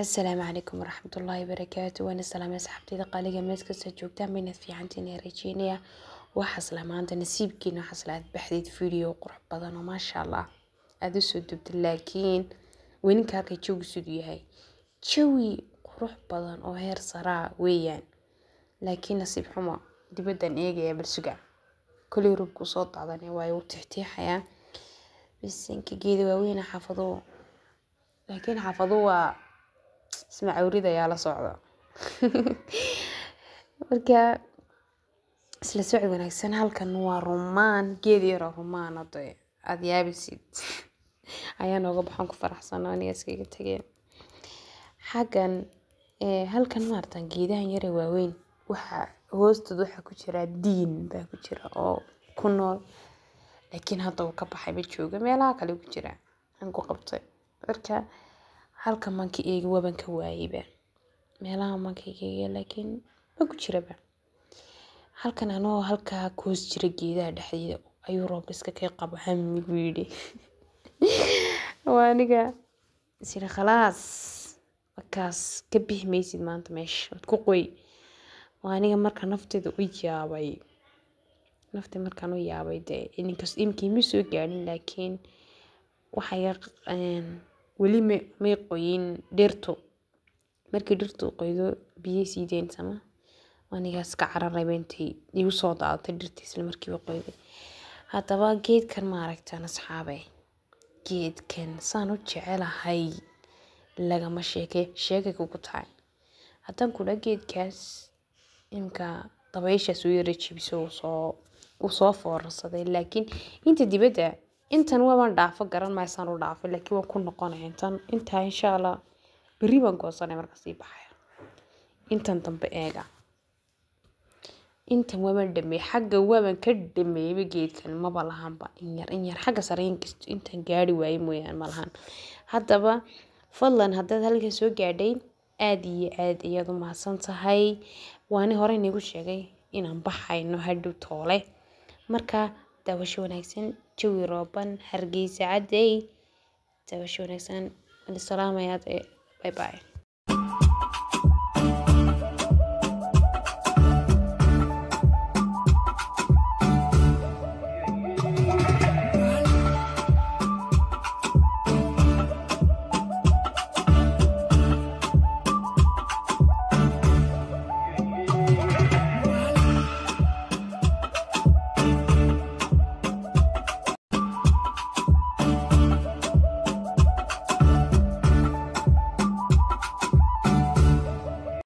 asalaamu calaykum waraxmatullaahi ullaahi barakaatu waana salaamay asxaabteyda qaaliga mees kasta joogtaan baynaad fiicantiina rajeynaya waxaasla maanta nasiibkiina waxaasla aad baxdeed video qurux badan oo maasha allah aada usoo dubta laakiin weninka halka jawgisudu yahay jawi qurux badan oo heer saraa weeyaan laakiin nasiib xumo dibaddan eegaya balsuga koley rubku soo dacdane waayo u tixtiixayaa bisinka geeda waaweyna xaafaduhu laakiin xaafaduhu waa isma cawrid ayaa la socda marka isla socod wanaagsan halkan waa rumaan geed yaroo rumaan hada aada yaabisid ayaa nooga baxaan ku faraxsano aniga iskaga tageen xaggan eh, halkan maartan geedahan yare waaweyn waxaa hoostood waxaa ku jiraa diin baa ku jira oo ku nool laakiin hadda uu ka baxay ma jooga meelaha kale ku jira aan ku qabtay marka halka halkan mankeyga waban kawaayeba melahan mankeyga lakin jiraba halkan anoo halka kahos jira geedaha dhaxdeeda ayuu robka iska kay qabo hami bu yiri aniga is iri khalas markas kabixi maysid manta meesha waad kuqoy aniga marka nafteyda u yaabay nafteyda markan u yaabay dee iminka ima soo gaarin lakin waxa iga ehm, weli may qoyin dhirtu markii dhirtu qoydo biyay sii dayn sama anigaas ka cararay igu soo daadatay dhirtii isla markiiba qoyday haddaba geedkan maaragtaan asxaabe geedkan saan u jecelahay lagama sheekay sheekay kugu tahay haddaan kudha geedkaas imka dabayshaas u yara jibiso soo uu soo foorarsaday laakiin inta dibadda intan waan dhaafo garan maysan u dhaafay laakiin waan ku noqonaya intan intaa insha allah berri baan goosanaya marka sii baxaya intan dambe eega intan waabaan dhameeyey xagga waabaan ka dhameeyeyba geedkan maba lahanba inyar inyar xagga sare inkasto intan gaari waaye mooyaan malahan haddaba fadlan haddaad halkan soo gaadhay aad iyo aada iyadu mahadsan tahay waani hore inagu sheegay inaan baxayno hadhow toole marka daawasho wanaagsan jawi rooban hargeysa caday daawasho wanaagsan waan isalaamayaa eh, baybay.